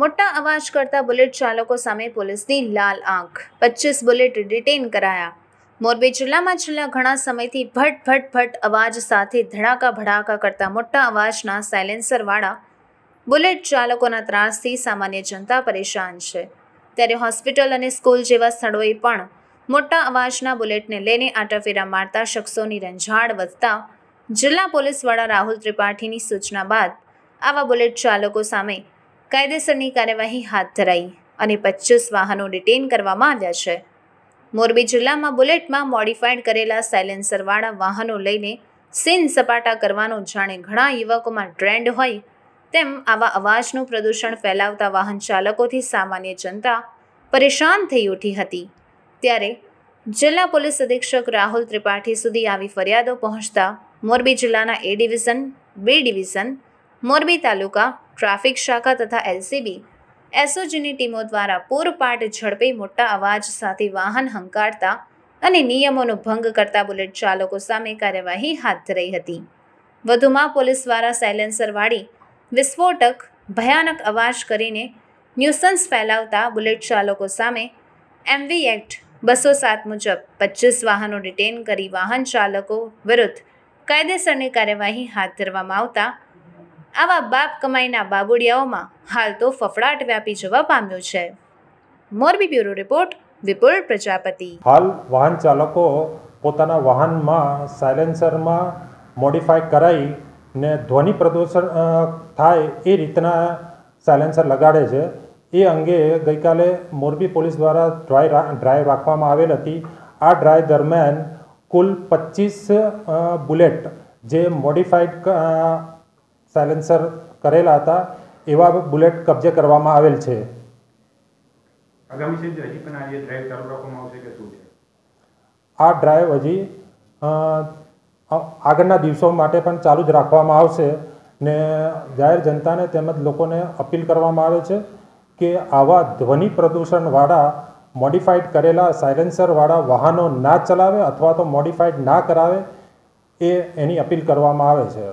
મોટા અવાજ કરતા બુલેટ ચાલકો સામે પોલીસની લાલ આંખ પચીસ બુલેટ ડિટેન કરાયા મોરબી જિલ્લામાં છેલ્લા ઘણા સમયથી ભટ ભટ ભટ અવાજ સાથે ધડાકા ભડાકા કરતા મોટા અવાજના સાયલેન્સરવાળા બુલેટ ચાલકોના ત્રાસથી સામાન્ય જનતા પરેશાન છે ત્યારે હોસ્પિટલ અને સ્કૂલ જેવા સ્થળોએ પણ મોટા અવાજના બુલેટને લઈને આટાફેરા મારતા શખ્સોની રંજાડ વધતા જિલ્લા પોલીસવાળા રાહુલ ત્રિપાઠીની સૂચના બાદ આવા બુલેટ ચાલકો સામે કાયદેસરની કાર્યવાહી હાથ ધરાઈ અને પચીસ વાહનો ડિટેન કરવામાં આવ્યા છે મોરબી જિલ્લામાં બુલેટમાં મોડિફાઈડ કરેલા સાયલેન્સરવાળા વાહનો લઈને સીન સપાટા કરવાનો જાણે ઘણા યુવકોમાં ટ્રેન્ડ હોય તેમ આવા અવાજનું પ્રદૂષણ ફેલાવતા વાહન ચાલકોથી સામાન્ય જનતા પરેશાન થઈ ઉઠી હતી ત્યારે જિલ્લા પોલીસ અધિક્ષક રાહુલ ત્રિપાઠી સુધી આવી ફરિયાદો પહોંચતા મોરબી જિલ્લાના A division B division Morbi તાલુકા ટ્રાફિક શાખા તથા એલસીબી એસઓજીની ટીમો દ્વારા પૂરપાટ ઝડપે મોટા અવાજ સાથે વાહન હંકારતા અને નિયમોનો ભંગ કરતા બુલેટ ચાલકો સામે કાર્યવાહી હાથ ધરાઈ હતી વધુમાં પોલીસ દ્વારા વાળી વિસ્ફોટક ભયાનક અવાજ કરીને ન્યુસન્સ ફેલાવતા બુલેટ ચાલકો સામે એમવી એક્ટ બસો સાત મુજબ પચીસ વાહનો ડિટેન કરી વાહન ચાલકો વિરુદ્ધ કાયદેસરની કાર્યવાહી હાથ ધરવામાં આવતા આવા બાપ કમાઈના બાબુડિયાઓમાં હાલ તો ફફડાટ વ્યાપી જવા પામ્યો છે મોરબી બ્યુરો રિપોર્ટ વિપુલ પ્રજાપતિ હાલ વાહન ચાલકો પોતાના વાહનમાં સાયલેન્સરમાં મોડિફાઈ કરાઈ ને ધ્વનિ પ્રદૂષણ થાય એ રીતના સાયલેન્સર લગાડે છે એ અંગે ગઈકાલે મોરબી પોલીસ દ્વારા ડ્રાય ડ્રાઈવ રાખવામાં આવેલ હતી આ ડ્રાઈવ દરમિયાન કુલ પચીસ બુલેટ જે મોડિફાઈડ સાયલેન્સર કરેલા હતા એવા બુલેટ કબજે કરવામાં આવેલ છે આ ડ્રાઈવ આ ડ્રાઈવ હજી આગળના દિવસો માટે પણ ચાલુ જ રાખવામાં આવશે ને જાહેર જનતાને તેમજ લોકોને અપીલ કરવામાં આવે છે કે આવા ધ્વનિ પ્રદૂષણવાળા મોડિફાઈડ કરેલા સાયલેન્સરવાળા વાહનો ના ચલાવે અથવા તો મોડિફાઈડ ના કરાવે એ એની અપીલ કરવામાં આવે છે